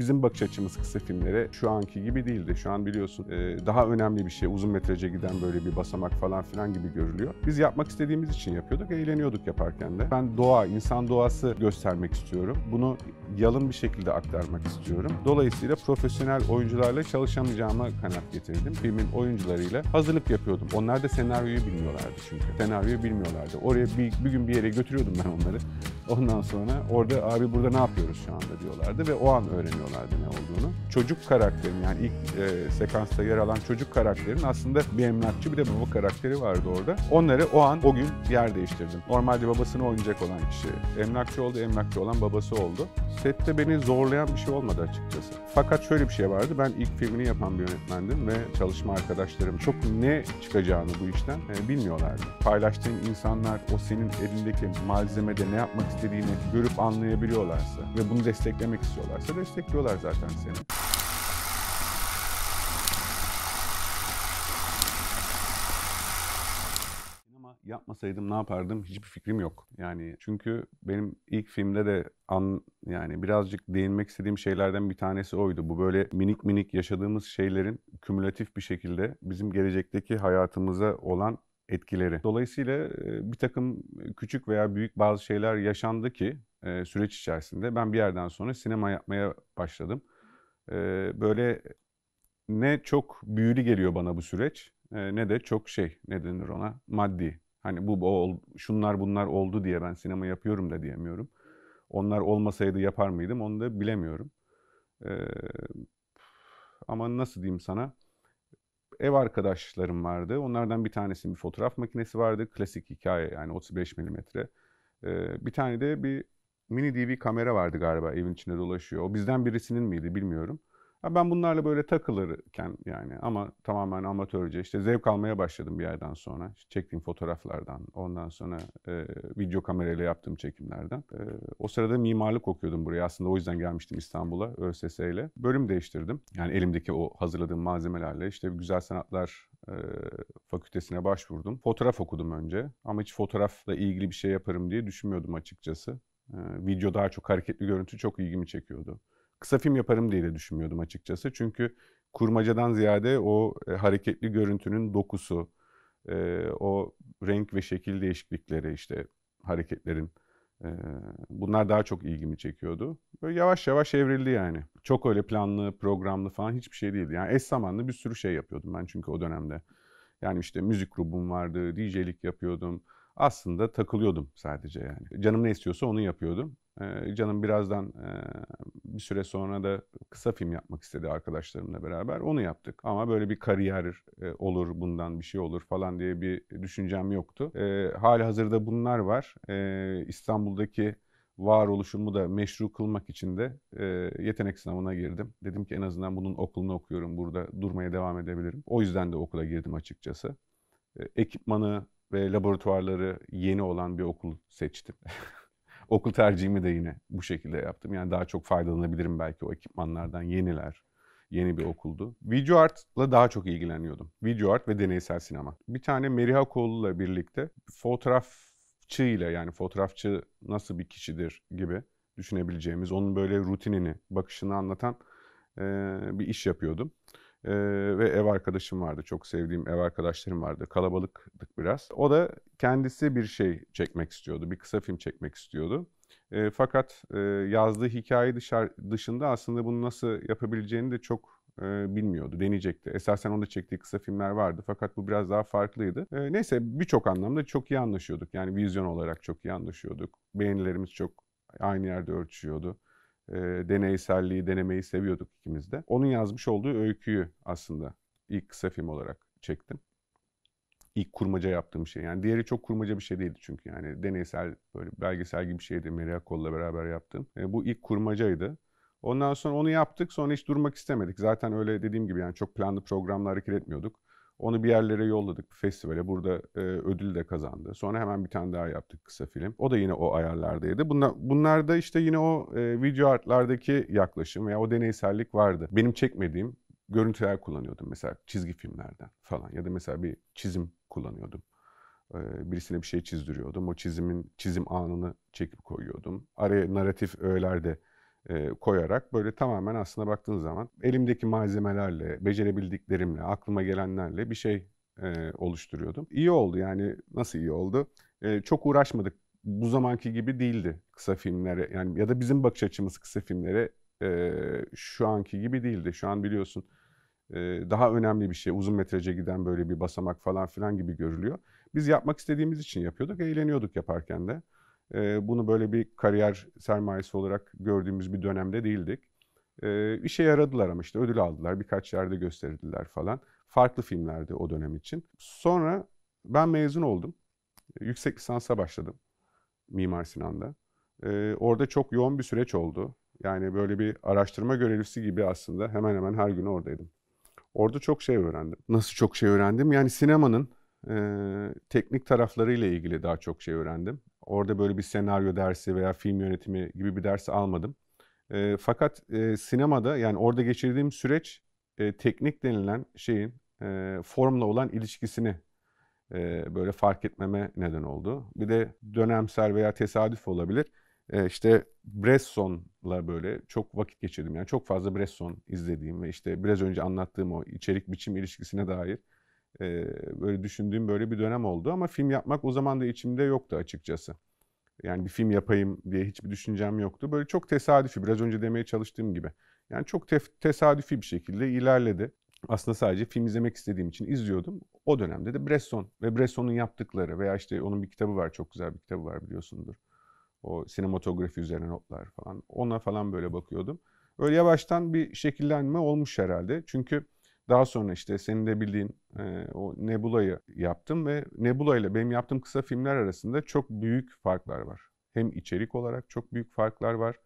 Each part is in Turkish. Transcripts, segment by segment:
Bizim bakış açımız kısa filmlere şu anki gibi değildi. Şu an biliyorsun e, daha önemli bir şey. Uzun metraja giden böyle bir basamak falan filan gibi görülüyor. Biz yapmak istediğimiz için yapıyorduk. Eğleniyorduk yaparken de. Ben doğa, insan doğası göstermek istiyorum. Bunu yalın bir şekilde aktarmak istiyorum. Dolayısıyla profesyonel oyuncularla çalışamayacağıma kanat getirdim. Filmin oyuncularıyla hazırlık yapıyordum. Onlar da senaryoyu bilmiyorlardı çünkü. Senaryoyu bilmiyorlardı. Oraya bir, bir gün bir yere götürüyordum ben onları. Ondan sonra orada abi burada ne yapıyoruz şu anda diyorlardı ve o an öğreniyorlar sonlarda ne olduğunu. Çocuk karakterin yani ilk e, sekansta yer alan çocuk karakterin aslında bir emlakçı bir de baba karakteri vardı orada. Onları o an o gün yer değiştirdim. Normalde babasını oynayacak olan kişi emlakçı oldu, emlakçı olan babası oldu. Sette beni zorlayan bir şey olmadı açıkçası. Fakat şöyle bir şey vardı. Ben ilk filmini yapan bir yönetmendim ve çalışma arkadaşlarım çok ne çıkacağını bu işten e, bilmiyorlardı. Paylaştığım insanlar o senin elindeki malzemede ne yapmak istediğini görüp anlayabiliyorlarsa ve bunu desteklemek istiyorlarsa destekliyor bekliyorlar zaten seni. Sinema yapmasaydım ne yapardım hiçbir fikrim yok. Yani çünkü benim ilk filmde de an yani birazcık değinmek istediğim şeylerden bir tanesi oydu. Bu böyle minik minik yaşadığımız şeylerin kümülatif bir şekilde bizim gelecekteki hayatımıza olan etkileri. Dolayısıyla e, bir takım küçük veya büyük bazı şeyler yaşandı ki e, süreç içerisinde ben bir yerden sonra sinema yapmaya başladım. E, böyle ne çok büyülü geliyor bana bu süreç e, ne de çok şey ne denir ona maddi. Hani bu, bu şunlar bunlar oldu diye ben sinema yapıyorum da diyemiyorum. Onlar olmasaydı yapar mıydım onu da bilemiyorum. E, ama nasıl diyeyim sana? ev arkadaşlarım vardı. Onlardan bir tanesinin bir fotoğraf makinesi vardı. Klasik hikaye yani 35 milimetre. Bir tane de bir mini DV kamera vardı galiba evin içinde dolaşıyor. O bizden birisinin miydi bilmiyorum. ben bunlarla böyle takılırken yani ama tamamen amatörce işte zevk almaya başladım bir yerden sonra. İşte çektiğim fotoğraflardan, ondan sonra e, video kamerayla yaptığım çekimlerden. E, o sırada mimarlık okuyordum buraya. Aslında o yüzden gelmiştim İstanbul'a ÖSS ile. Bölüm değiştirdim. Yani elimdeki o hazırladığım malzemelerle işte Güzel Sanatlar e, Fakültesine başvurdum. Fotoğraf okudum önce ama hiç fotoğrafla ilgili bir şey yaparım diye düşünmüyordum açıkçası. Ee, video daha çok hareketli görüntü çok ilgimi çekiyordu. Kısa film yaparım diye de düşünmüyordum açıkçası. Çünkü kurmacadan ziyade o e, hareketli görüntünün dokusu, e, o renk ve şekil değişiklikleri işte hareketlerin e, bunlar daha çok ilgimi çekiyordu. Böyle yavaş yavaş evrildi yani. Çok öyle planlı, programlı falan hiçbir şey değildi. Yani eş zamanlı bir sürü şey yapıyordum ben çünkü o dönemde. Yani işte müzik grubum vardı, DJ'lik yapıyordum aslında takılıyordum sadece yani. Canım ne istiyorsa onu yapıyordum. Ee, canım birazdan e, bir süre sonra da kısa film yapmak istedi arkadaşlarımla beraber. Onu yaptık. Ama böyle bir kariyer e, olur bundan bir şey olur falan diye bir düşüncem yoktu. E, hali hazırda bunlar var. E, İstanbul'daki varoluşumu da meşru kılmak için de e, yetenek sınavına girdim. Dedim ki en azından bunun okulunu okuyorum burada durmaya devam edebilirim. O yüzden de okula girdim açıkçası. ekipmanı ve laboratuvarları yeni olan bir okul seçtim. okul tercihimi de yine bu şekilde yaptım. Yani daha çok faydalanabilirim belki o ekipmanlardan. Yeniler, yeni bir okuldu. Video artla daha çok ilgileniyordum. Video art ve deneysel sinema. Bir tane Meriha Koğlu'la birlikte fotoğrafçı ile yani fotoğrafçı nasıl bir kişidir gibi düşünebileceğimiz, onun böyle rutinini, bakışını anlatan e, bir iş yapıyordum. Ee, ve ev arkadaşım vardı. Çok sevdiğim ev arkadaşlarım vardı. Kalabalıktık biraz. O da kendisi bir şey çekmek istiyordu. Bir kısa film çekmek istiyordu. E, fakat e, yazdığı hikaye dışarı, dışında aslında bunu nasıl yapabileceğini de çok e, bilmiyordu, deneyecekti. Esasen onda çektiği kısa filmler vardı fakat bu biraz daha farklıydı. E, neyse birçok anlamda çok iyi anlaşıyorduk. Yani vizyon olarak çok iyi anlaşıyorduk. Beğenilerimiz çok aynı yerde örtüşüyordu e, deneyselliği, denemeyi seviyorduk ikimiz de. Onun yazmış olduğu öyküyü aslında ilk kısa film olarak çektim. İlk kurmaca yaptığım şey. Yani diğeri çok kurmaca bir şey değildi çünkü. Yani deneysel, böyle belgesel gibi bir şeydi. Meria Kol'la beraber yaptım. E, bu ilk kurmacaydı. Ondan sonra onu yaptık. Sonra hiç durmak istemedik. Zaten öyle dediğim gibi yani çok planlı programla hareket etmiyorduk. Onu bir yerlere yolladık bir festivale. Burada e, ödül de kazandı. Sonra hemen bir tane daha yaptık kısa film. O da yine o ayarlardaydı. Bunlar, bunlar da işte yine o e, video artlardaki yaklaşım veya o deneysellik vardı. Benim çekmediğim görüntüler kullanıyordum mesela çizgi filmlerden falan ya da mesela bir çizim kullanıyordum. Ee, birisine bir şey çizdiriyordum. O çizimin çizim anını çekip koyuyordum. Araya narratif öğeler de e, koyarak böyle tamamen aslında baktığın zaman elimdeki malzemelerle, becerebildiklerimle, aklıma gelenlerle bir şey e, oluşturuyordum. İyi oldu yani nasıl iyi oldu? E, çok uğraşmadık. Bu zamanki gibi değildi kısa filmlere yani ya da bizim bakış açımız kısa filmlere şu anki gibi değildi. Şu an biliyorsun daha önemli bir şey. Uzun metraja giden böyle bir basamak falan filan gibi görülüyor. Biz yapmak istediğimiz için yapıyorduk, eğleniyorduk yaparken de e, bunu böyle bir kariyer sermayesi olarak gördüğümüz bir dönemde değildik. E, işe yaradılar ama işte ödül aldılar, birkaç yerde gösterildiler falan. Farklı filmlerde o dönem için. Sonra ben mezun oldum. Yüksek lisansa başladım Mimar Sinan'da. E, orada çok yoğun bir süreç oldu. Yani böyle bir araştırma görevlisi gibi aslında hemen hemen her gün oradaydım. Orada çok şey öğrendim. Nasıl çok şey öğrendim? Yani sinemanın e, teknik taraflarıyla ilgili daha çok şey öğrendim. Orada böyle bir senaryo dersi veya film yönetimi gibi bir dersi almadım. E, fakat e, sinemada yani orada geçirdiğim süreç e, teknik denilen şeyin e, formla olan ilişkisini e, böyle fark etmeme neden oldu. Bir de dönemsel veya tesadüf olabilir. E, işte Bresson'la böyle çok vakit geçirdim. Yani çok fazla Bresson izlediğim ve işte biraz önce anlattığım o içerik biçim ilişkisine dair e, böyle düşündüğüm böyle bir dönem oldu ama film yapmak o zaman da içimde yoktu açıkçası. Yani bir film yapayım diye hiçbir düşüncem yoktu. Böyle çok tesadüfi biraz önce demeye çalıştığım gibi. Yani çok tef- tesadüfi bir şekilde ilerledi. Aslında sadece film izlemek istediğim için izliyordum. O dönemde de Bresson ve Bresson'un yaptıkları veya işte onun bir kitabı var çok güzel bir kitabı var biliyorsundur. O sinematografi üzerine notlar falan. Ona falan böyle bakıyordum. Öyle yavaştan bir şekillenme olmuş herhalde. Çünkü daha sonra işte senin de bildiğin e, o Nebula'yı yaptım ve Nebula ile benim yaptığım kısa filmler arasında çok büyük farklar var. Hem içerik olarak çok büyük farklar var.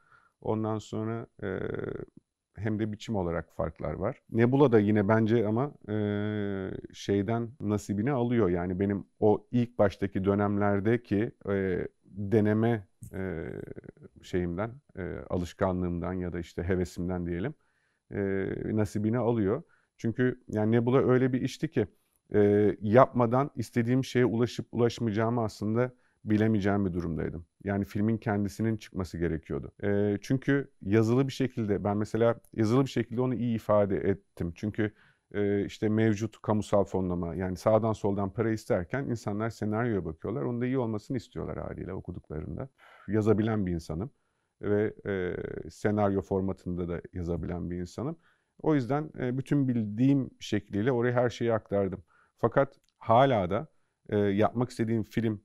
Ondan sonra e, hem de biçim olarak farklar var. Nebula da yine bence ama e, şeyden nasibini alıyor. Yani benim o ilk baştaki dönemlerdeki e, deneme e, şeyimden, e, alışkanlığımdan ya da işte hevesimden diyelim e, nasibini alıyor. Çünkü yani Nebula öyle bir işti ki e, yapmadan istediğim şeye ulaşıp ulaşmayacağımı aslında bilemeyeceğim bir durumdaydım. Yani filmin kendisinin çıkması gerekiyordu. E, çünkü yazılı bir şekilde ben mesela yazılı bir şekilde onu iyi ifade ettim. Çünkü e, işte mevcut kamusal fonlama yani sağdan soldan para isterken insanlar senaryoya bakıyorlar. Onun da iyi olmasını istiyorlar haliyle okuduklarında. Yazabilen bir insanım ve e, senaryo formatında da yazabilen bir insanım. O yüzden e, bütün bildiğim şekliyle oraya her şeyi aktardım. Fakat hala da e, yapmak istediğim film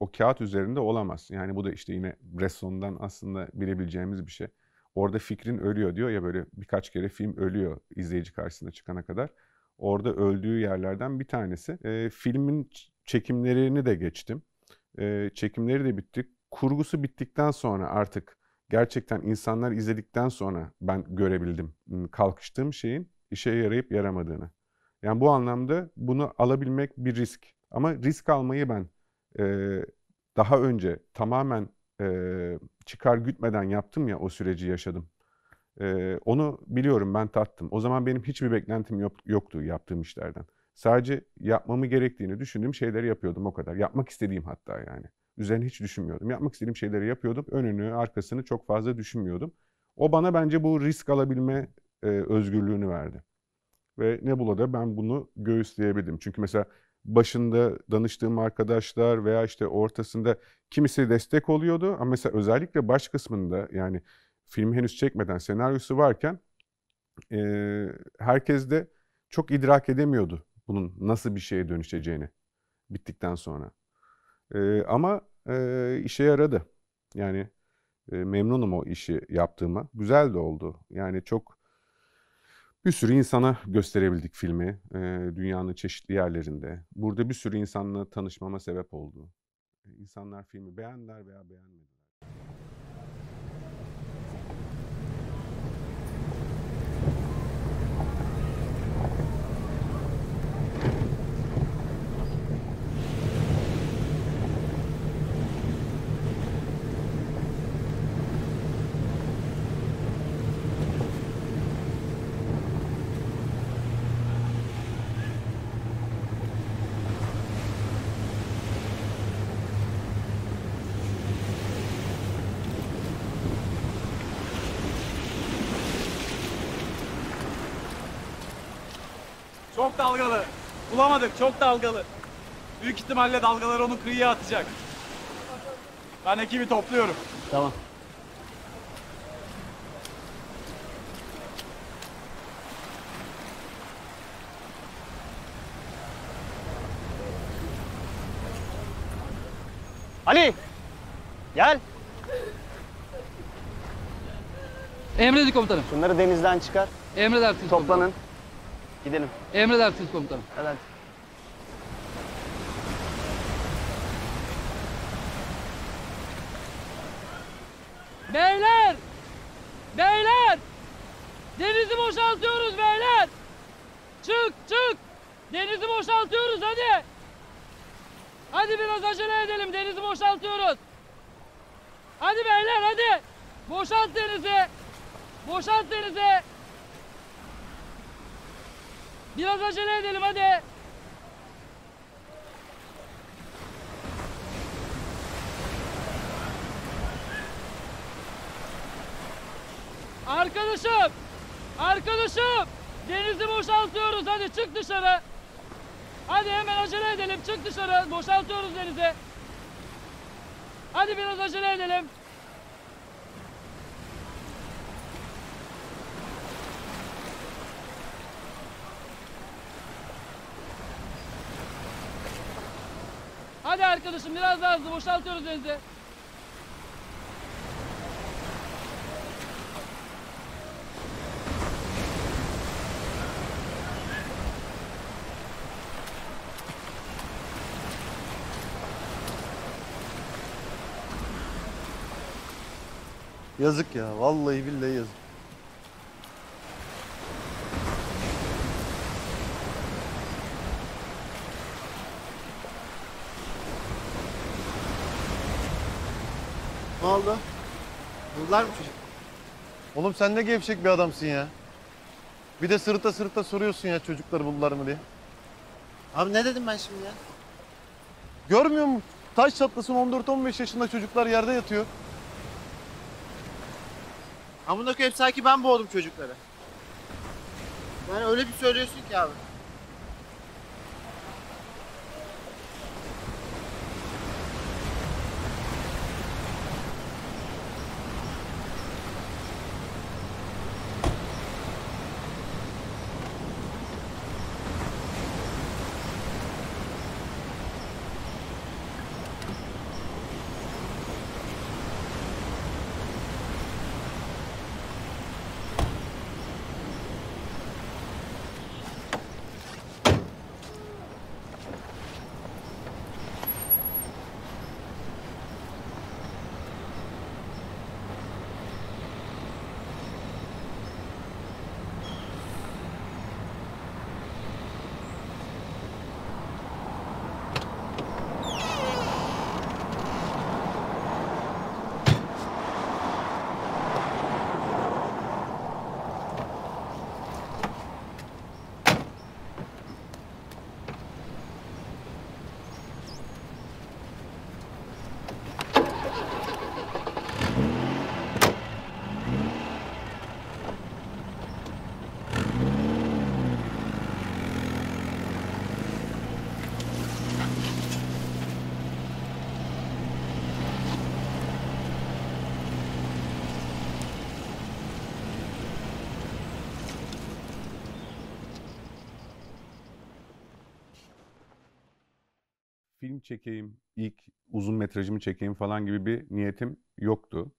o kağıt üzerinde olamaz. Yani bu da işte yine Bresson'dan aslında bilebileceğimiz bir şey. Orada fikrin ölüyor diyor ya böyle birkaç kere film ölüyor izleyici karşısına çıkana kadar. Orada öldüğü yerlerden bir tanesi. E, filmin çekimlerini de geçtim. E, çekimleri de bitti. Kurgusu bittikten sonra artık gerçekten insanlar izledikten sonra ben görebildim kalkıştığım şeyin işe yarayıp yaramadığını. Yani bu anlamda bunu alabilmek bir risk. Ama risk almayı ben e, daha önce tamamen e, çıkar gütmeden yaptım ya o süreci yaşadım. E, onu biliyorum ben tattım. O zaman benim hiçbir beklentim yok, yoktu yaptığım işlerden. Sadece yapmamı gerektiğini düşündüğüm şeyleri yapıyordum o kadar. Yapmak istediğim hatta yani üzerine hiç düşünmüyordum. Yapmak istediğim şeyleri yapıyordum. Önünü, arkasını çok fazla düşünmüyordum. O bana bence bu risk alabilme e, özgürlüğünü verdi. Ve Nebula'da ben bunu göğüsleyebildim. Çünkü mesela başında danıştığım arkadaşlar veya işte ortasında kimisi destek oluyordu. Ama mesela özellikle baş kısmında yani filmi henüz çekmeden senaryosu varken e, herkes de çok idrak edemiyordu bunun nasıl bir şeye dönüşeceğini bittikten sonra. E, ama e, işe yaradı. Yani e, memnunum o işi yaptığıma. Güzel de oldu. Yani çok bir sürü insana gösterebildik filmi e, dünyanın çeşitli yerlerinde. Burada bir sürü insanla tanışmama sebep oldu. İnsanlar filmi beğendiler veya beğenmediler. Bulamadık. Çok dalgalı. Büyük ihtimalle dalgalar onu kıyıya atacak. Ben ekibi topluyorum. Tamam. Ali! Gel! Emredin komutanım. Şunları denizden çıkar. Emredersiniz. Toplanın. Komutanım. Gidelim. Emredersiniz komutanım. Evet. Beyler! Beyler! Denizi boşaltıyoruz beyler! Çık çık! Denizi boşaltıyoruz hadi! Hadi biraz acele edelim denizi boşaltıyoruz. Hadi beyler hadi! Boşalt denizi! Boşalt denizi! Biraz acele edelim hadi. Arkadaşım! Arkadaşım! Denizi boşaltıyoruz hadi çık dışarı. Hadi hemen acele edelim çık dışarı boşaltıyoruz denizi. Hadi biraz acele edelim. Hadi arkadaşım biraz daha hızlı boşaltıyoruz denize. Yazık ya. Vallahi billahi yazık. Atlar mı çocuk? Oğlum sen ne gevşek bir adamsın ya. Bir de sırıta sırıta soruyorsun ya çocukları buldular mı diye. Abi ne dedim ben şimdi ya? Görmüyor musun? Taş çatlasın 14-15 yaşında çocuklar yerde yatıyor. Amına koyayım sanki ben boğdum çocukları. Yani öyle bir söylüyorsun ki abi. çekeyim, ilk uzun metrajımı çekeyim falan gibi bir niyetim yoktu.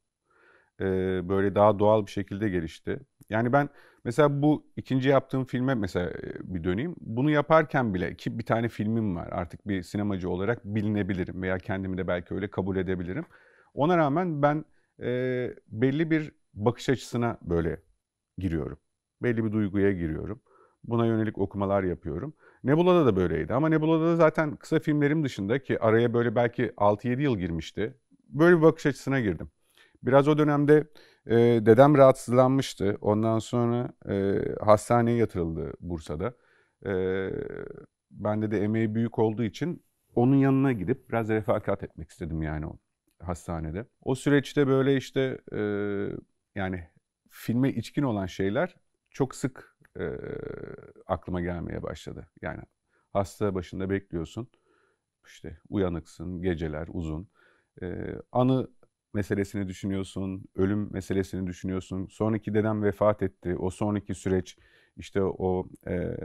Ee, böyle daha doğal bir şekilde gelişti. Yani ben mesela bu ikinci yaptığım filme mesela e, bir döneyim. Bunu yaparken bile ki bir tane filmim var artık bir sinemacı olarak bilinebilirim veya kendimi de belki öyle kabul edebilirim. Ona rağmen ben e, belli bir bakış açısına böyle giriyorum. Belli bir duyguya giriyorum. Buna yönelik okumalar yapıyorum. Nebula'da da böyleydi ama Nebula'da da zaten kısa filmlerim dışında ki araya böyle belki 6-7 yıl girmişti. Böyle bir bakış açısına girdim. Biraz o dönemde e, dedem rahatsızlanmıştı. Ondan sonra e, hastaneye yatırıldı Bursa'da. E, bende de emeği büyük olduğu için onun yanına gidip biraz refakat etmek istedim yani o hastanede. O süreçte böyle işte e, yani filme içkin olan şeyler çok sık e, aklıma gelmeye başladı. Yani hasta başında bekliyorsun. işte uyanıksın, geceler uzun. E, anı meselesini düşünüyorsun, ölüm meselesini düşünüyorsun. Sonraki dedem vefat etti. O sonraki süreç işte o e,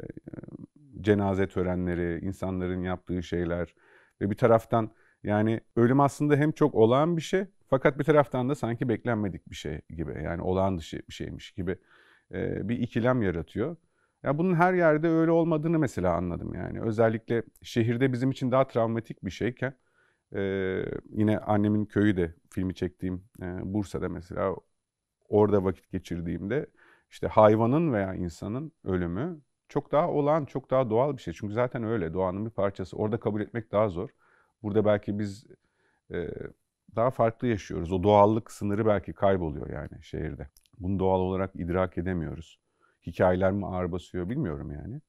cenaze törenleri, insanların yaptığı şeyler ve bir taraftan yani ölüm aslında hem çok olağan bir şey fakat bir taraftan da sanki beklenmedik bir şey gibi. Yani olağan dışı bir şeymiş gibi. E, bir ikilem yaratıyor. Ya bunun her yerde öyle olmadığını mesela anladım yani. Özellikle şehirde bizim için daha travmatik bir şeyken e, yine annemin köyü de filmi çektiğim e, Bursa'da mesela orada vakit geçirdiğimde işte hayvanın veya insanın ölümü çok daha olağan, çok daha doğal bir şey. Çünkü zaten öyle doğanın bir parçası. Orada kabul etmek daha zor. Burada belki biz e, daha farklı yaşıyoruz. O doğallık sınırı belki kayboluyor yani şehirde. Bunu doğal olarak idrak edemiyoruz. Hikayeler mi ağır basıyor bilmiyorum yani.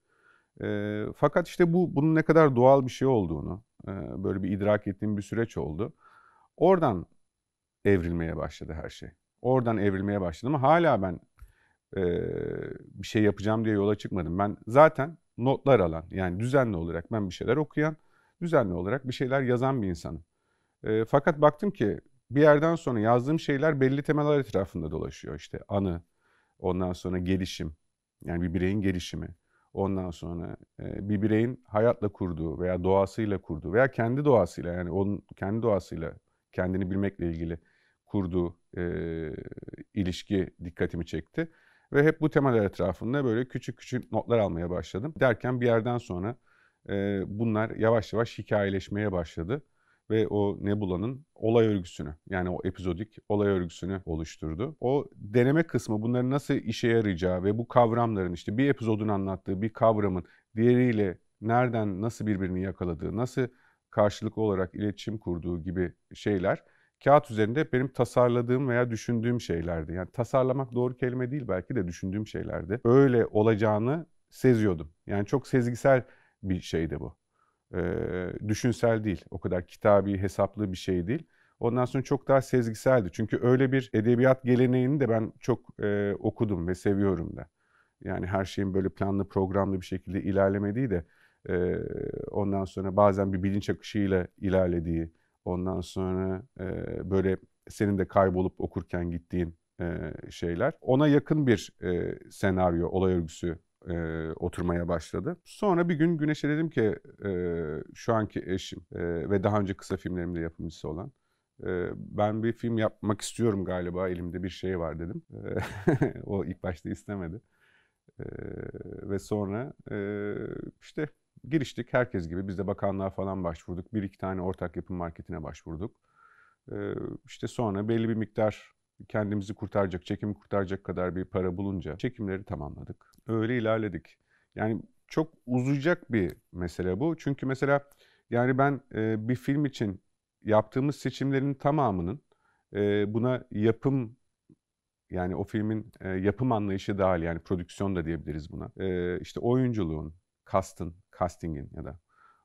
E, fakat işte bu bunun ne kadar doğal bir şey olduğunu e, böyle bir idrak ettiğim bir süreç oldu. Oradan evrilmeye başladı her şey. Oradan evrilmeye başladı ama Hala ben e, bir şey yapacağım diye yola çıkmadım. Ben zaten notlar alan yani düzenli olarak ben bir şeyler okuyan, düzenli olarak bir şeyler yazan bir insanım. E, fakat baktım ki bir yerden sonra yazdığım şeyler belli temalar etrafında dolaşıyor. İşte anı, ondan sonra gelişim, yani bir bireyin gelişimi. Ondan sonra e, bir bireyin hayatla kurduğu veya doğasıyla kurduğu veya kendi doğasıyla yani onun kendi doğasıyla kendini bilmekle ilgili kurduğu e, ilişki dikkatimi çekti. Ve hep bu temalar etrafında böyle küçük küçük notlar almaya başladım. Derken bir yerden sonra e, bunlar yavaş yavaş hikayeleşmeye başladı ve o Nebula'nın olay örgüsünü yani o epizodik olay örgüsünü oluşturdu. O deneme kısmı bunların nasıl işe yarayacağı ve bu kavramların işte bir epizodun anlattığı bir kavramın diğeriyle nereden nasıl birbirini yakaladığı, nasıl karşılıklı olarak iletişim kurduğu gibi şeyler kağıt üzerinde benim tasarladığım veya düşündüğüm şeylerdi. Yani tasarlamak doğru kelime değil belki de düşündüğüm şeylerdi. Öyle olacağını seziyordum. Yani çok sezgisel bir şeydi bu e, düşünsel değil. O kadar kitabi, hesaplı bir şey değil. Ondan sonra çok daha sezgiseldi. Çünkü öyle bir edebiyat geleneğini de ben çok e, okudum ve seviyorum da. Yani her şeyin böyle planlı, programlı bir şekilde ilerlemediği de e, ondan sonra bazen bir bilinç akışıyla ilerlediği, ondan sonra e, böyle senin de kaybolup okurken gittiğin e, şeyler. Ona yakın bir e, senaryo, olay örgüsü e, oturmaya başladı. Sonra bir gün Güneş'e dedim ki e, şu anki eşim e, ve daha önce kısa filmlerimde yapımcısı olan ben bir film yapmak istiyorum galiba elimde bir şey var dedim. o ilk başta istemedi. Ve sonra işte giriştik herkes gibi biz de bakanlığa falan başvurduk. Bir iki tane ortak yapım marketine başvurduk. İşte sonra belli bir miktar kendimizi kurtaracak, çekimi kurtaracak kadar bir para bulunca çekimleri tamamladık. Öyle ilerledik. Yani çok uzayacak bir mesele bu. Çünkü mesela yani ben e, bir film için yaptığımız seçimlerin tamamının e, buna yapım yani o filmin e, yapım anlayışı dahil yani prodüksiyon da diyebiliriz buna. E, işte oyunculuğun, kastın, castingin ya da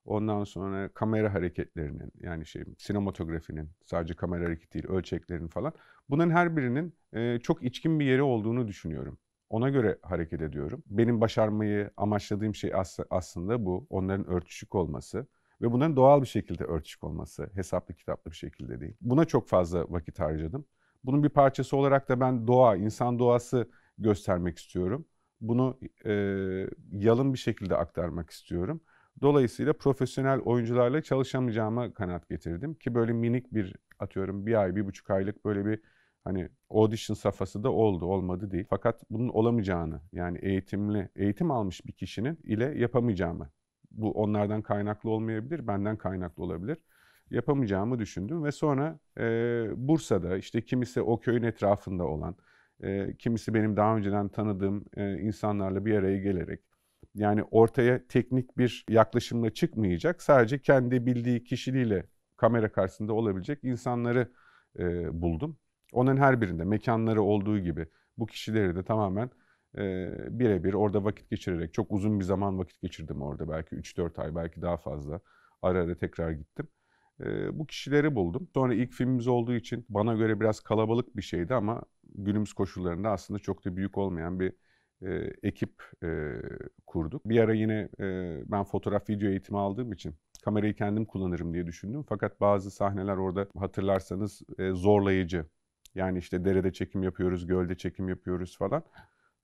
Ondan sonra kamera hareketlerinin yani şey sinematografinin sadece kamera hareketi değil ölçeklerin falan. Bunların her birinin e, çok içkin bir yeri olduğunu düşünüyorum. Ona göre hareket ediyorum. Benim başarmayı amaçladığım şey as aslında bu. Onların örtüşük olması ve bunların doğal bir şekilde örtüşük olması. Hesaplı kitaplı bir şekilde değil. Buna çok fazla vakit harcadım. Bunun bir parçası olarak da ben doğa, insan doğası göstermek istiyorum. Bunu e, yalın bir şekilde aktarmak istiyorum. Dolayısıyla profesyonel oyuncularla çalışamayacağıma kanaat getirdim. Ki böyle minik bir atıyorum bir ay, bir buçuk aylık böyle bir hani audition safhası da oldu, olmadı değil. Fakat bunun olamayacağını yani eğitimli, eğitim almış bir kişinin ile yapamayacağımı. Bu onlardan kaynaklı olmayabilir, benden kaynaklı olabilir. Yapamayacağımı düşündüm ve sonra e, Bursa'da işte kimisi o köyün etrafında olan, e, kimisi benim daha önceden tanıdığım e, insanlarla bir araya gelerek yani ortaya teknik bir yaklaşımla çıkmayacak. Sadece kendi bildiği kişiliğiyle kamera karşısında olabilecek insanları e, buldum. Onların her birinde mekanları olduğu gibi bu kişileri de tamamen e, birebir orada vakit geçirerek çok uzun bir zaman vakit geçirdim orada belki 3-4 ay belki daha fazla ara ara tekrar gittim. E, bu kişileri buldum. Sonra ilk filmimiz olduğu için bana göre biraz kalabalık bir şeydi ama günümüz koşullarında aslında çok da büyük olmayan bir ekip e, kurduk. Bir ara yine e, ben fotoğraf video eğitimi aldığım için kamerayı kendim kullanırım diye düşündüm. Fakat bazı sahneler orada hatırlarsanız e, zorlayıcı. Yani işte derede çekim yapıyoruz, gölde çekim yapıyoruz falan.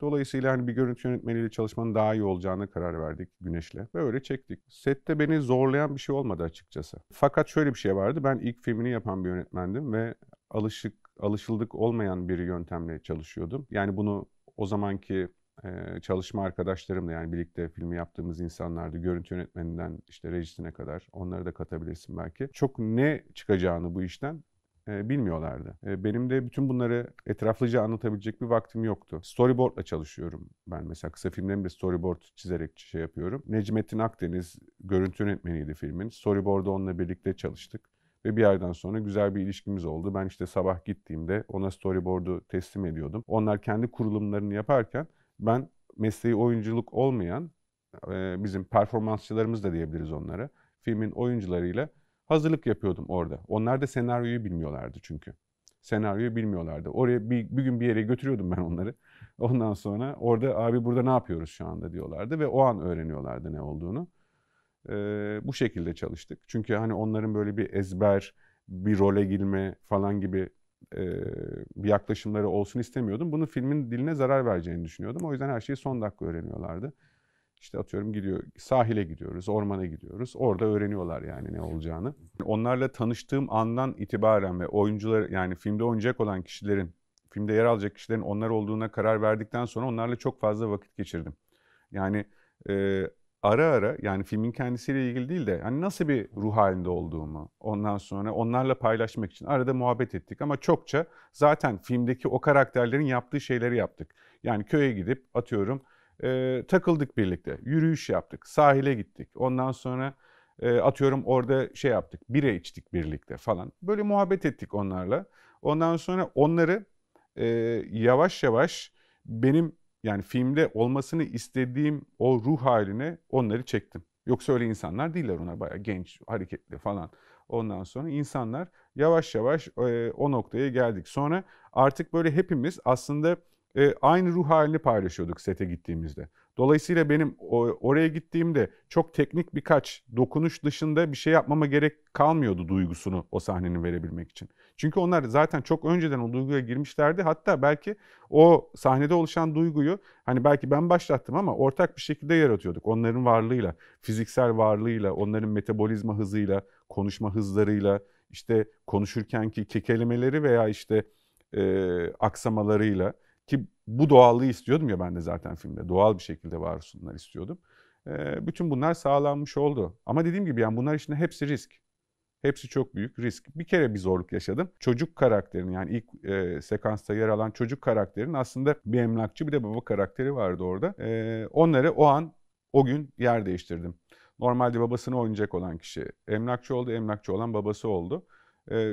Dolayısıyla hani bir görüntü yönetmeniyle çalışmanın daha iyi olacağına karar verdik Güneş'le ve öyle çektik. Sette beni zorlayan bir şey olmadı açıkçası. Fakat şöyle bir şey vardı. Ben ilk filmini yapan bir yönetmendim ve alışık alışıldık olmayan bir yöntemle çalışıyordum. Yani bunu o zamanki e, çalışma arkadaşlarımla yani birlikte filmi yaptığımız insanlardı. Görüntü yönetmeninden işte rejisine kadar onları da katabilirsin belki. Çok ne çıkacağını bu işten e, bilmiyorlardı. E, benim de bütün bunları etraflıca anlatabilecek bir vaktim yoktu. Storyboardla çalışıyorum ben mesela. Kısa filmlerimde storyboard çizerek şey yapıyorum. Necmettin Akdeniz görüntü yönetmeniydi filmin. Storyboard'da onunla birlikte çalıştık. Ve bir yerden sonra güzel bir ilişkimiz oldu. Ben işte sabah gittiğimde ona storyboard'u teslim ediyordum. Onlar kendi kurulumlarını yaparken ben mesleği oyunculuk olmayan e, bizim performansçılarımız da diyebiliriz onları Filmin oyuncularıyla hazırlık yapıyordum orada. Onlar da senaryoyu bilmiyorlardı çünkü. Senaryoyu bilmiyorlardı. Oraya bir, bir gün bir yere götürüyordum ben onları. Ondan sonra orada abi burada ne yapıyoruz şu anda diyorlardı ve o an öğreniyorlardı ne olduğunu. Ee, bu şekilde çalıştık. Çünkü hani onların böyle bir ezber, bir role girme falan gibi e, yaklaşımları olsun istemiyordum. Bunu filmin diline zarar vereceğini düşünüyordum. O yüzden her şeyi son dakika öğreniyorlardı. İşte atıyorum gidiyor sahile gidiyoruz, ormana gidiyoruz. Orada öğreniyorlar yani ne olacağını. Onlarla tanıştığım andan itibaren ve oyuncular yani filmde oynayacak olan kişilerin, filmde yer alacak kişilerin onlar olduğuna karar verdikten sonra onlarla çok fazla vakit geçirdim. Yani e, ara ara yani filmin kendisiyle ilgili değil de hani nasıl bir ruh halinde olduğumu ondan sonra onlarla paylaşmak için arada muhabbet ettik ama çokça zaten filmdeki o karakterlerin yaptığı şeyleri yaptık. Yani köye gidip atıyorum e, takıldık birlikte yürüyüş yaptık sahile gittik ondan sonra e, atıyorum orada şey yaptık bire içtik birlikte falan böyle muhabbet ettik onlarla ondan sonra onları e, yavaş yavaş benim yani filmde olmasını istediğim o ruh haline onları çektim. Yoksa öyle insanlar değiller onlar bayağı genç, hareketli falan. Ondan sonra insanlar yavaş yavaş e, o noktaya geldik. Sonra artık böyle hepimiz aslında e, aynı ruh halini paylaşıyorduk sete gittiğimizde. Dolayısıyla benim oraya gittiğimde çok teknik birkaç dokunuş dışında bir şey yapmama gerek kalmıyordu duygusunu o sahnenin verebilmek için. Çünkü onlar zaten çok önceden o duyguya girmişlerdi. Hatta belki o sahnede oluşan duyguyu hani belki ben başlattım ama ortak bir şekilde yaratıyorduk. Onların varlığıyla, fiziksel varlığıyla, onların metabolizma hızıyla, konuşma hızlarıyla, işte konuşurkenki kekelemeleri veya işte e, aksamalarıyla ki bu doğallığı istiyordum ya ben de zaten filmde. Doğal bir şekilde var olsunlar istiyordum. E, bütün bunlar sağlanmış oldu. Ama dediğim gibi yani bunlar içinde hepsi risk. Hepsi çok büyük risk. Bir kere bir zorluk yaşadım. Çocuk karakterin yani ilk e, sekansta yer alan çocuk karakterin aslında bir emlakçı bir de baba karakteri vardı orada. E, onları o an o gün yer değiştirdim. Normalde babasını oynayacak olan kişi emlakçı oldu, emlakçı olan babası oldu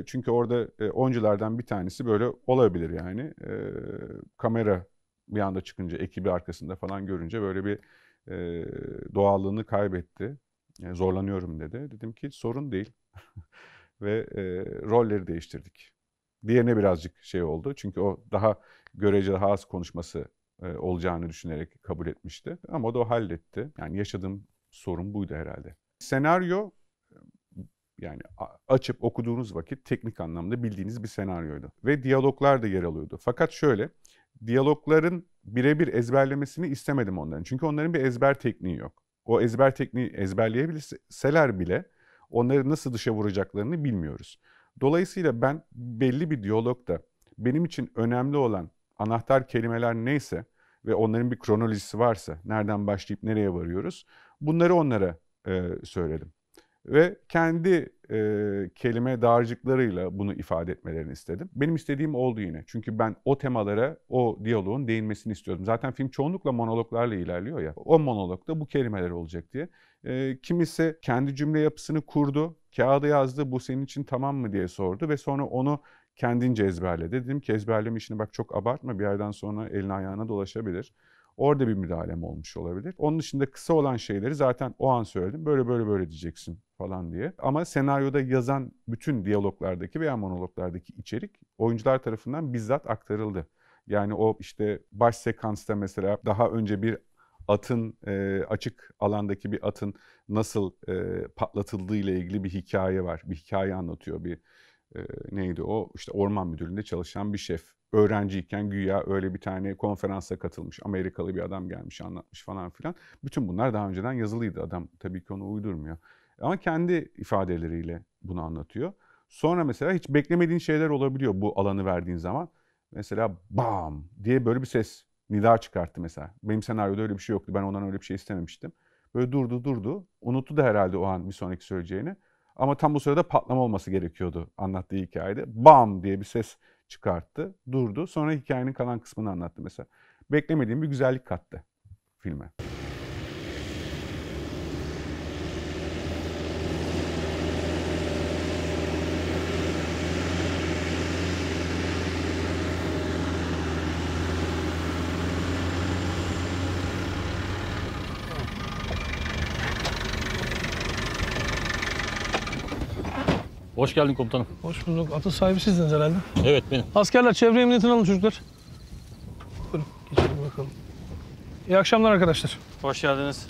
çünkü orada e, bir tanesi böyle olabilir yani. kamera bir anda çıkınca, ekibi arkasında falan görünce böyle bir doğallığını kaybetti. E, zorlanıyorum dedi. Dedim ki sorun değil. Ve rolleri değiştirdik. Diğerine birazcık şey oldu. Çünkü o daha görece daha az konuşması olacağını düşünerek kabul etmişti. Ama o da o halletti. Yani yaşadığım sorun buydu herhalde. Senaryo yani açıp okuduğunuz vakit teknik anlamda bildiğiniz bir senaryoydu. Ve diyaloglar da yer alıyordu. Fakat şöyle, diyalogların birebir ezberlemesini istemedim onların. Çünkü onların bir ezber tekniği yok. O ezber tekniği ezberleyebilseler bile onları nasıl dışa vuracaklarını bilmiyoruz. Dolayısıyla ben belli bir diyalogda benim için önemli olan anahtar kelimeler neyse ve onların bir kronolojisi varsa nereden başlayıp nereye varıyoruz bunları onlara e, söyledim ve kendi e, kelime dağarcıklarıyla bunu ifade etmelerini istedim. Benim istediğim oldu yine. Çünkü ben o temalara, o diyaloğun değinmesini istiyordum. Zaten film çoğunlukla monologlarla ilerliyor ya. O monologda bu kelimeler olacak diye. E, kimisi kendi cümle yapısını kurdu, kağıda yazdı, bu senin için tamam mı diye sordu ve sonra onu kendince ezberledi. Dedim ki ezberleme işini bak çok abartma bir yerden sonra elin ayağına dolaşabilir. Orada bir müdahalem olmuş olabilir. Onun dışında kısa olan şeyleri zaten o an söyledim. Böyle böyle böyle diyeceksin falan diye. Ama senaryoda yazan bütün diyaloglardaki veya monologlardaki içerik oyuncular tarafından bizzat aktarıldı. Yani o işte baş sekansta mesela daha önce bir atın e, açık alandaki bir atın nasıl e, patlatıldığı ile ilgili bir hikaye var. Bir hikaye anlatıyor bir e, neydi o işte orman müdürlüğünde çalışan bir şef. Öğrenciyken güya öyle bir tane konferansa katılmış. Amerikalı bir adam gelmiş anlatmış falan filan. Bütün bunlar daha önceden yazılıydı. Adam tabii ki onu uydurmuyor. Ama kendi ifadeleriyle bunu anlatıyor. Sonra mesela hiç beklemediğin şeyler olabiliyor bu alanı verdiğin zaman. Mesela bam diye böyle bir ses nida çıkarttı mesela. Benim senaryoda öyle bir şey yoktu. Ben ondan öyle bir şey istememiştim. Böyle durdu durdu. Unuttu da herhalde o an bir sonraki söyleyeceğini. Ama tam bu sırada patlama olması gerekiyordu anlattığı hikayede. Bam diye bir ses çıkarttı. Durdu. Sonra hikayenin kalan kısmını anlattı mesela. Beklemediğim bir güzellik kattı filme. Hoş geldin komutanım. Hoş bulduk. Atın sahibi sizdiniz herhalde. Evet benim. Askerler çevre emniyetini alın çocuklar. Buyurun geçelim bakalım. İyi akşamlar arkadaşlar. Hoş geldiniz.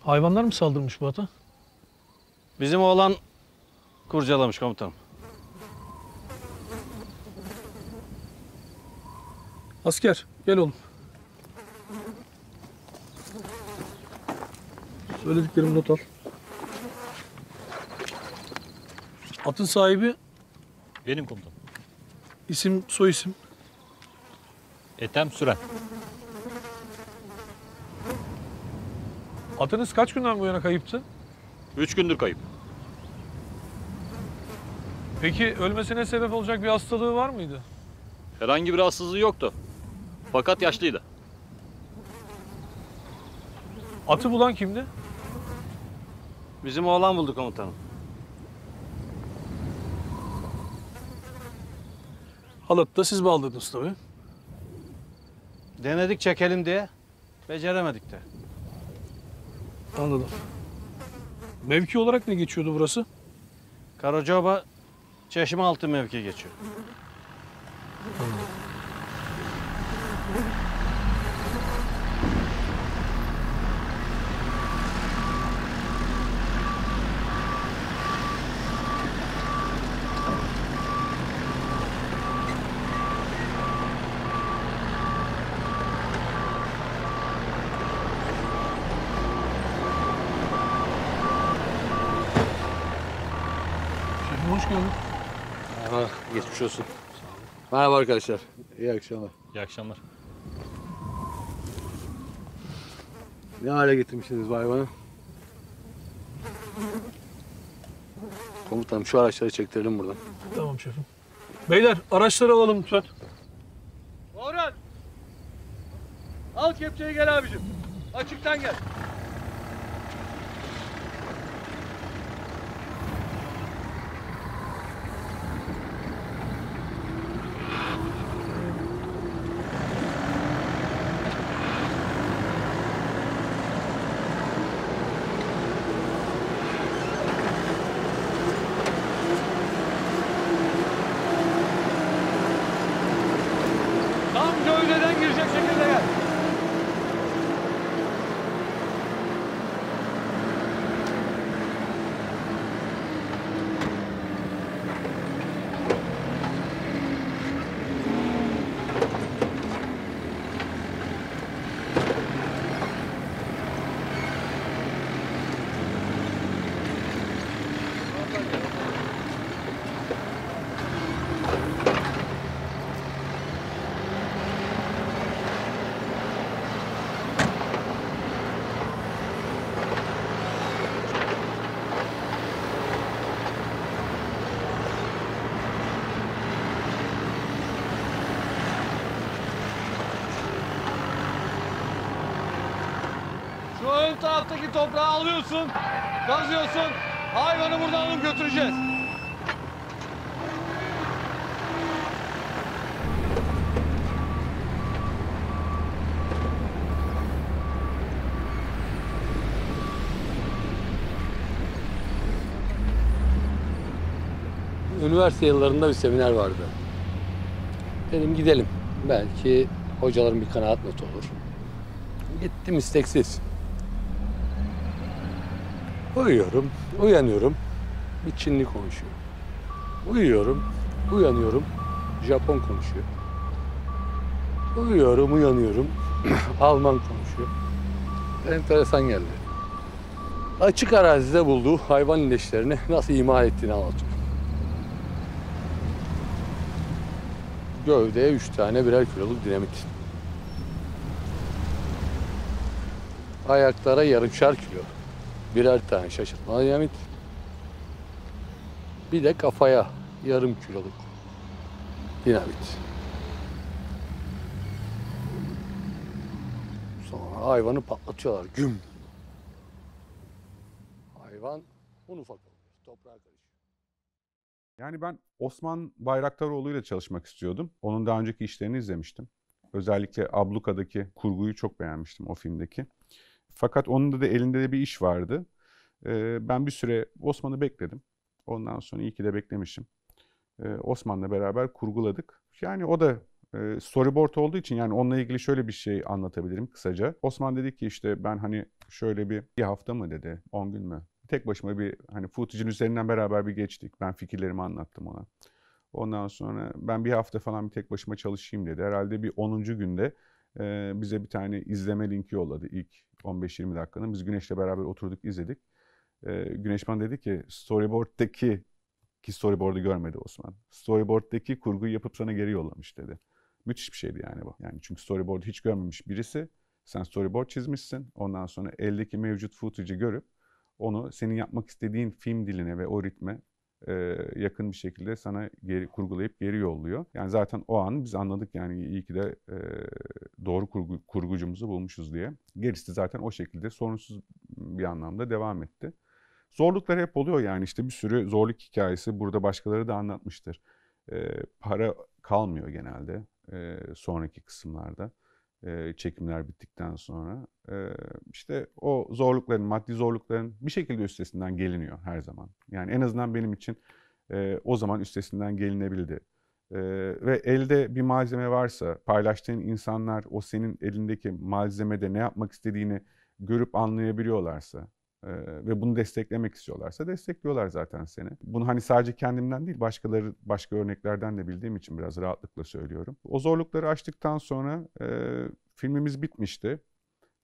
Hayvanlar mı saldırmış bu ata? Bizim oğlan kurcalamış komutanım. Asker gel oğlum. Söylediklerimi not al. Atın sahibi Benim komutan. isim soy isim. Etem Süren. Atınız kaç günden bu yana kayıptı? Üç gündür kayıp. Peki ölmesine sebep olacak bir hastalığı var mıydı? Herhangi bir rahatsızlığı yoktu. Fakat yaşlıydı. Atı bulan kimdi? Bizim oğlan buldu komutanım. Halatı da siz bağladınız tabii. Denedik çekelim diye. Beceremedik de. Anladım. Mevki olarak ne geçiyordu burası? Karacaoba Çeşme altı mevki geçiyor. Anladım. Geçmiş olsun. Merhaba arkadaşlar. İyi akşamlar. İyi akşamlar. Ne hale getirmişsiniz bu hayvanı? Komutanım şu araçları çektirelim buradan. Tamam şefim. Beyler araçları alalım lütfen. Orhan! Al kepçeyi gel abicim. Açıktan gel. taraftaki toprağı alıyorsun, kazıyorsun. Hayvanı buradan alıp götüreceğiz. Üniversite yıllarında bir seminer vardı. Dedim gidelim. Belki hocaların bir kanaat notu olur. Gittim isteksiz. Uyuyorum, uyanıyorum. Bir Çinli konuşuyor. Uyuyorum, uyanıyorum. Japon konuşuyor. Uyuyorum, uyanıyorum. Alman konuşuyor. Enteresan geldi. Açık arazide bulduğu hayvan leşlerini nasıl imha ettiğini anlatıyor. Gövdeye üç tane birer kiloluk dinamit. Ayaklara yarımşar kilo birer tane şaşırtma dinamit. Bir de kafaya yarım kiloluk dinamit. Sonra hayvanı patlatıyorlar güm. Hayvan un ufak Toprağa karışıyor. Yani ben Osman Bayraktaroğlu ile çalışmak istiyordum. Onun daha önceki işlerini izlemiştim. Özellikle Abluka'daki kurguyu çok beğenmiştim o filmdeki. Fakat onun da elinde de bir iş vardı. E, ben bir süre Osman'ı bekledim. Ondan sonra iyi ki de beklemişim. E, Osman'la beraber kurguladık. Yani o da e, storyboard olduğu için yani onunla ilgili şöyle bir şey anlatabilirim kısaca. Osman dedi ki işte ben hani şöyle bir, bir hafta mı dedi, 10 gün mü? Tek başıma bir hani footage'in üzerinden beraber bir geçtik. Ben fikirlerimi anlattım ona. Ondan sonra ben bir hafta falan bir tek başıma çalışayım dedi. Herhalde bir 10. günde e, bize bir tane izleme linki yolladı ilk 15-20 dakikanın. Biz Güneş'le beraber oturduk izledik. E, Güneş bana dedi ki storyboard'daki ki storyboard'u görmedi Osman. Storyboard'daki kurguyu yapıp sana geri yollamış dedi. Müthiş bir şeydi yani bu. Yani çünkü storyboard'u hiç görmemiş birisi. Sen storyboard çizmişsin. Ondan sonra eldeki mevcut footage'i görüp onu senin yapmak istediğin film diline ve o ritme yakın bir şekilde sana geri, kurgulayıp geri yolluyor. Yani zaten o an biz anladık yani iyi ki de e, doğru kurgu, kurgucumuzu bulmuşuz diye. Gerisi zaten o şekilde sorunsuz bir anlamda devam etti. Zorluklar hep oluyor yani işte bir sürü zorluk hikayesi burada başkaları da anlatmıştır. E, para kalmıyor genelde e, sonraki kısımlarda e, çekimler bittikten sonra. E, işte o zorlukların, maddi zorlukların bir şekilde üstesinden geliniyor her zaman. Yani en azından benim için e, o zaman üstesinden gelinebildi. E, ve elde bir malzeme varsa, paylaştığın insanlar o senin elindeki malzemede ne yapmak istediğini görüp anlayabiliyorlarsa, ve bunu desteklemek istiyorlarsa destekliyorlar zaten seni. Bunu hani sadece kendimden değil başkaları başka örneklerden de bildiğim için biraz rahatlıkla söylüyorum. O zorlukları aştıktan sonra e, filmimiz bitmişti.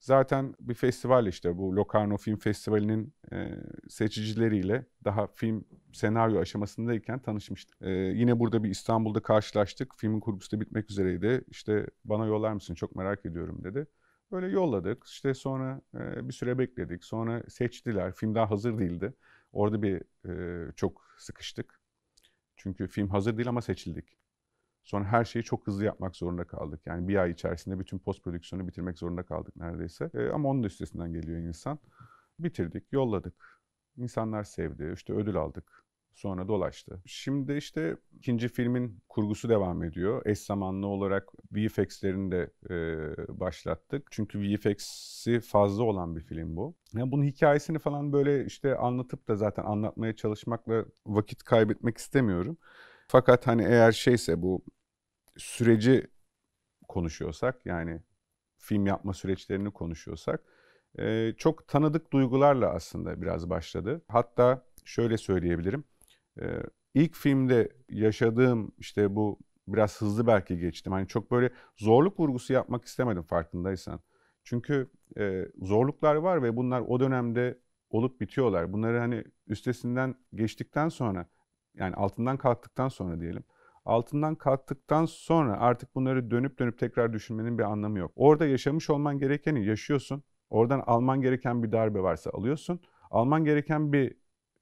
Zaten bir festival işte bu Locarno Film Festivali'nin e, seçicileriyle daha film senaryo aşamasındayken tanışmıştık. E, yine burada bir İstanbul'da karşılaştık. Filmin kurgusu da bitmek üzereydi. İşte bana yollar mısın çok merak ediyorum dedi. Böyle yolladık. İşte sonra e, bir süre bekledik. Sonra seçtiler. Film daha hazır değildi. Orada bir e, çok sıkıştık. Çünkü film hazır değil ama seçildik. Sonra her şeyi çok hızlı yapmak zorunda kaldık. Yani bir ay içerisinde bütün post prodüksiyonu bitirmek zorunda kaldık neredeyse. E, ama onun da üstesinden geliyor insan. Bitirdik, yolladık. İnsanlar sevdi. İşte ödül aldık sonra dolaştı. Şimdi işte ikinci filmin kurgusu devam ediyor. Eş zamanlı olarak VFX'lerini de e, başlattık. Çünkü VFX'i fazla olan bir film bu. Yani bunun hikayesini falan böyle işte anlatıp da zaten anlatmaya çalışmakla vakit kaybetmek istemiyorum. Fakat hani eğer şeyse bu süreci konuşuyorsak yani film yapma süreçlerini konuşuyorsak e, çok tanıdık duygularla aslında biraz başladı. Hatta şöyle söyleyebilirim. E, ilk filmde yaşadığım işte bu biraz hızlı belki geçtim. Hani çok böyle zorluk vurgusu yapmak istemedim farkındaysan. Çünkü e, zorluklar var ve bunlar o dönemde olup bitiyorlar. Bunları hani üstesinden geçtikten sonra yani altından kalktıktan sonra diyelim. Altından kalktıktan sonra artık bunları dönüp dönüp tekrar düşünmenin bir anlamı yok. Orada yaşamış olman gerekeni yaşıyorsun. Oradan alman gereken bir darbe varsa alıyorsun. Alman gereken bir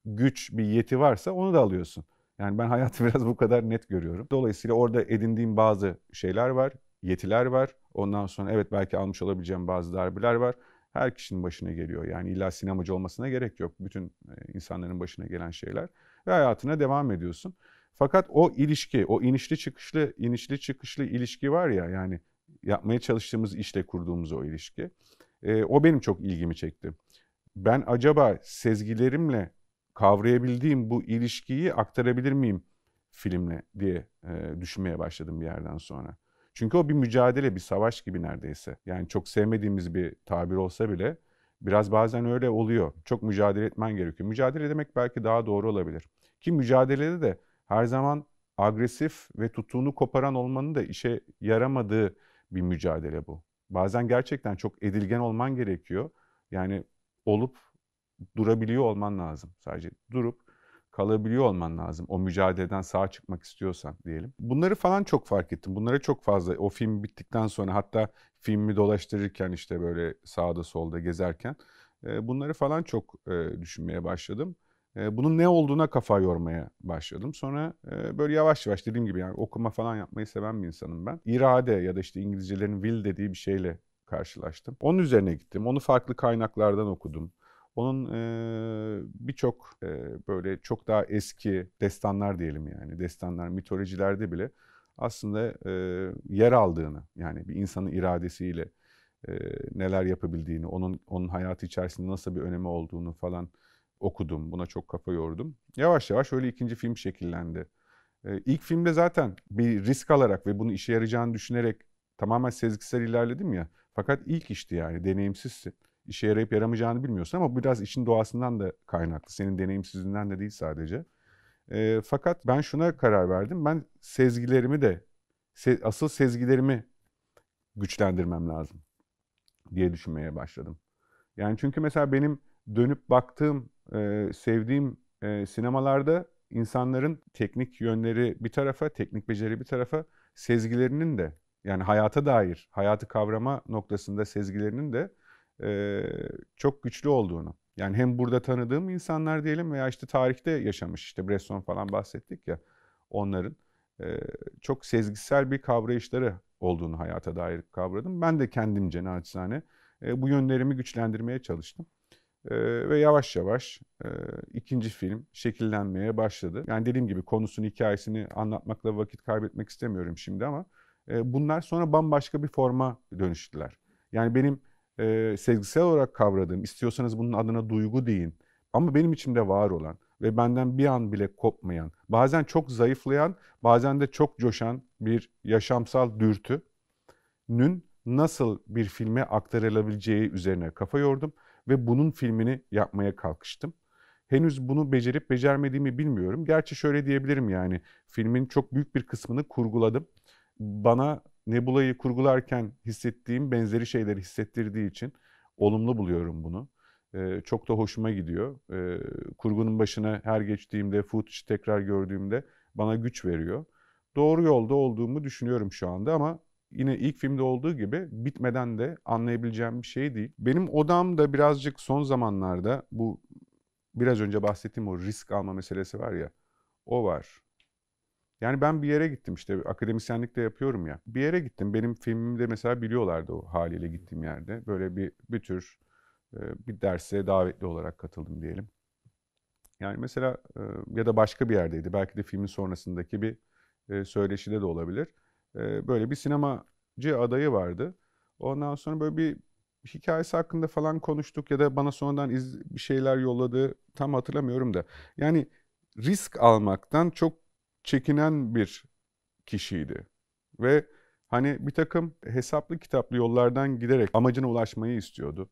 güç, bir yeti varsa onu da alıyorsun. Yani ben hayatı biraz bu kadar net görüyorum. Dolayısıyla orada edindiğim bazı şeyler var, yetiler var. Ondan sonra evet belki almış olabileceğim bazı darbeler var. Her kişinin başına geliyor. Yani illa sinemacı olmasına gerek yok. Bütün e, insanların başına gelen şeyler. Ve hayatına devam ediyorsun. Fakat o ilişki, o inişli çıkışlı, inişli çıkışlı ilişki var ya yani yapmaya çalıştığımız işle kurduğumuz o ilişki. E, o benim çok ilgimi çekti. Ben acaba sezgilerimle kavrayabildiğim bu ilişkiyi aktarabilir miyim filmle diye e, düşünmeye başladım bir yerden sonra. Çünkü o bir mücadele, bir savaş gibi neredeyse. Yani çok sevmediğimiz bir tabir olsa bile biraz bazen öyle oluyor. Çok mücadele etmen gerekiyor. Mücadele demek belki daha doğru olabilir. Ki mücadelede de her zaman agresif ve tutuğunu koparan olmanın da işe yaramadığı bir mücadele bu. Bazen gerçekten çok edilgen olman gerekiyor. Yani olup durabiliyor olman lazım. Sadece durup kalabiliyor olman lazım. O mücadeleden sağ çıkmak istiyorsan diyelim. Bunları falan çok fark ettim. Bunlara çok fazla o film bittikten sonra hatta filmi dolaştırırken işte böyle sağda solda gezerken e, bunları falan çok e, düşünmeye başladım. E, bunun ne olduğuna kafa yormaya başladım. Sonra böyle yavaş yavaş dediğim gibi yani okuma falan yapmayı seven bir insanım ben. İrade ya da işte İngilizcelerin will dediği bir şeyle karşılaştım. Onun üzerine gittim. Onu farklı kaynaklardan okudum. Onun e, birçok e, böyle çok daha eski destanlar diyelim yani destanlar, mitolojilerde bile aslında e, yer aldığını yani bir insanın iradesiyle e, neler yapabildiğini, onun onun hayatı içerisinde nasıl bir önemi olduğunu falan okudum. Buna çok kafa yordum. Yavaş yavaş öyle ikinci film şekillendi. E, ilk filmde zaten bir risk alarak ve bunu işe yarayacağını düşünerek tamamen sezgisel ilerledim ya. Fakat ilk işti yani deneyimsizsin işe yarayıp yaramayacağını bilmiyorsun ama biraz işin doğasından da kaynaklı. Senin deneyimsizliğinden de değil sadece. E, fakat ben şuna karar verdim. Ben sezgilerimi de se, asıl sezgilerimi güçlendirmem lazım diye düşünmeye başladım. Yani çünkü mesela benim dönüp baktığım, e, sevdiğim e, sinemalarda insanların teknik yönleri bir tarafa, teknik beceri bir tarafa, sezgilerinin de yani hayata dair, hayatı kavrama noktasında sezgilerinin de çok güçlü olduğunu. Yani hem burada tanıdığım insanlar diyelim veya işte tarihte yaşamış işte Bresson falan bahsettik ya onların çok sezgisel bir kavrayışları olduğunu hayata dair kavradım. Ben de kendimce naçizane bu yönlerimi güçlendirmeye çalıştım. ve yavaş yavaş ikinci film şekillenmeye başladı. Yani dediğim gibi konusunu, hikayesini anlatmakla vakit kaybetmek istemiyorum şimdi ama bunlar sonra bambaşka bir forma dönüştüler. Yani benim e, sezgisel olarak kavradığım, istiyorsanız bunun adına duygu deyin ama benim içimde var olan ve benden bir an bile kopmayan, bazen çok zayıflayan, bazen de çok coşan bir yaşamsal dürtünün nasıl bir filme aktarılabileceği üzerine kafa yordum ve bunun filmini yapmaya kalkıştım. Henüz bunu becerip becermediğimi bilmiyorum. Gerçi şöyle diyebilirim yani filmin çok büyük bir kısmını kurguladım. Bana Nebula'yı kurgularken hissettiğim benzeri şeyleri hissettirdiği için olumlu buluyorum bunu. Ee, çok da hoşuma gidiyor. Ee, kurgunun başına her geçtiğimde, footage'ı tekrar gördüğümde bana güç veriyor. Doğru yolda olduğumu düşünüyorum şu anda ama yine ilk filmde olduğu gibi bitmeden de anlayabileceğim bir şey değil. Benim odam da birazcık son zamanlarda bu biraz önce bahsettiğim o risk alma meselesi var ya o var. Yani ben bir yere gittim işte akademisyenlik de yapıyorum ya. Bir yere gittim. Benim filmimde mesela biliyorlardı o haliyle gittiğim yerde. Böyle bir bir tür e, bir derse davetli olarak katıldım diyelim. Yani mesela e, ya da başka bir yerdeydi. Belki de filmin sonrasındaki bir e, söyleşide de olabilir. Böyle bir sinemacı adayı vardı. Ondan sonra böyle bir hikayesi hakkında falan konuştuk ya da bana sonradan iz, bir şeyler yolladı. Tam hatırlamıyorum da. Yani risk almaktan çok çekinen bir kişiydi. Ve hani bir takım hesaplı kitaplı yollardan giderek amacına ulaşmayı istiyordu.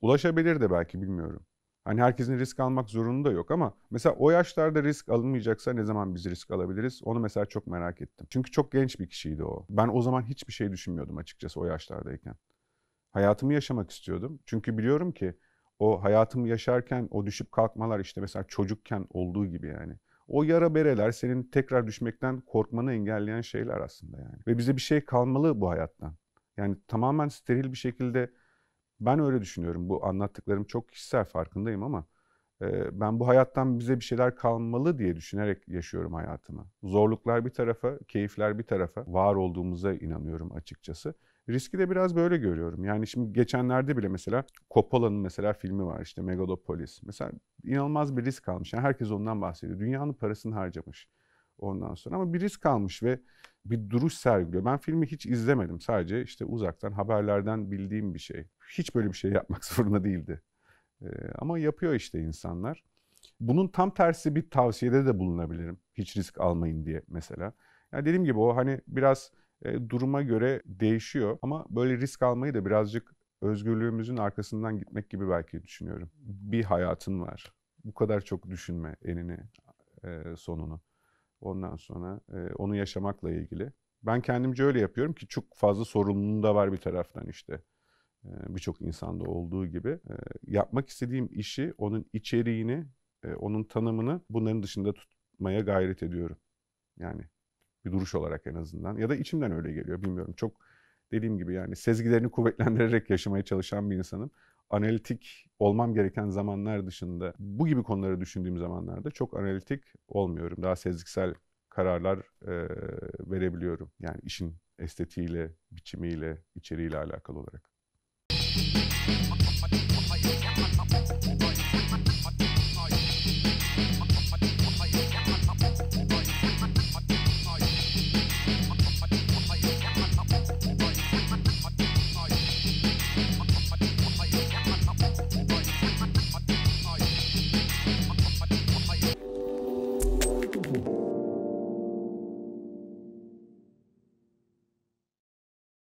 Ulaşabilir de belki bilmiyorum. Hani herkesin risk almak zorunda yok ama mesela o yaşlarda risk alınmayacaksa ne zaman biz risk alabiliriz? Onu mesela çok merak ettim. Çünkü çok genç bir kişiydi o. Ben o zaman hiçbir şey düşünmüyordum açıkçası o yaşlardayken. Hayatımı yaşamak istiyordum. Çünkü biliyorum ki o hayatımı yaşarken o düşüp kalkmalar işte mesela çocukken olduğu gibi yani. O yara bereler senin tekrar düşmekten korkmanı engelleyen şeyler aslında yani. Ve bize bir şey kalmalı bu hayattan. Yani tamamen steril bir şekilde ben öyle düşünüyorum. Bu anlattıklarım çok kişisel farkındayım ama e, ben bu hayattan bize bir şeyler kalmalı diye düşünerek yaşıyorum hayatımı. Zorluklar bir tarafa, keyifler bir tarafa. Var olduğumuza inanıyorum açıkçası. Riski de biraz böyle görüyorum. Yani şimdi geçenlerde bile mesela Coppola'nın mesela filmi var işte Megalopolis. Mesela inanılmaz bir risk almış. Yani herkes ondan bahsediyor. Dünyanın parasını harcamış ondan sonra ama bir risk almış ve bir duruş sergiliyor. Ben filmi hiç izlemedim. Sadece işte uzaktan haberlerden bildiğim bir şey. Hiç böyle bir şey yapmak zorunda değildi. Ee, ama yapıyor işte insanlar. Bunun tam tersi bir tavsiyede de bulunabilirim. Hiç risk almayın diye mesela. Yani dediğim gibi o hani biraz e, duruma göre değişiyor. Ama böyle risk almayı da birazcık özgürlüğümüzün arkasından gitmek gibi belki düşünüyorum. Bir hayatın var. Bu kadar çok düşünme enini, e, sonunu. Ondan sonra e, onu yaşamakla ilgili. Ben kendimce öyle yapıyorum ki çok fazla sorumluluğum da var bir taraftan işte. E, Birçok insanda olduğu gibi. E, yapmak istediğim işi, onun içeriğini, e, onun tanımını bunların dışında tutmaya gayret ediyorum. Yani bir duruş olarak en azından. Ya da içimden öyle geliyor bilmiyorum. Çok dediğim gibi yani sezgilerini kuvvetlendirerek yaşamaya çalışan bir insanım. Analitik olmam gereken zamanlar dışında bu gibi konuları düşündüğüm zamanlarda çok analitik olmuyorum. Daha sezgisel kararlar e, verebiliyorum. Yani işin estetiğiyle, biçimiyle, içeriğiyle alakalı olarak.